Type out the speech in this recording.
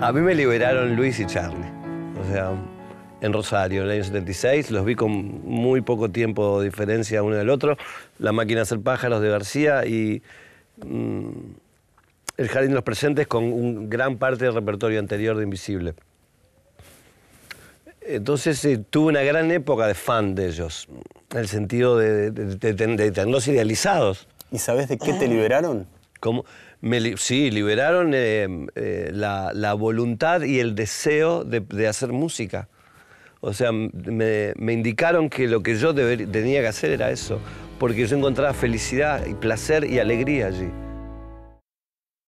A mí me liberaron Luis y Charlie. O sea, en Rosario, en el año 76. Los vi con muy poco tiempo de diferencia uno del otro. La máquina de hacer pájaros de García y mm, El Jardín de los Presentes con un gran parte del repertorio anterior de Invisible. Entonces eh, tuve una gran época de fan de ellos, en el sentido de, de tenerlos idealizados. ¿Y sabes de qué te liberaron? Como, sí, liberaron eh, eh, la, voluntad y el deseo de, hacer música. O sea, me, indicaron que lo que yo tenía que hacer era eso, porque yo encontraba felicidad y placer y alegría allí.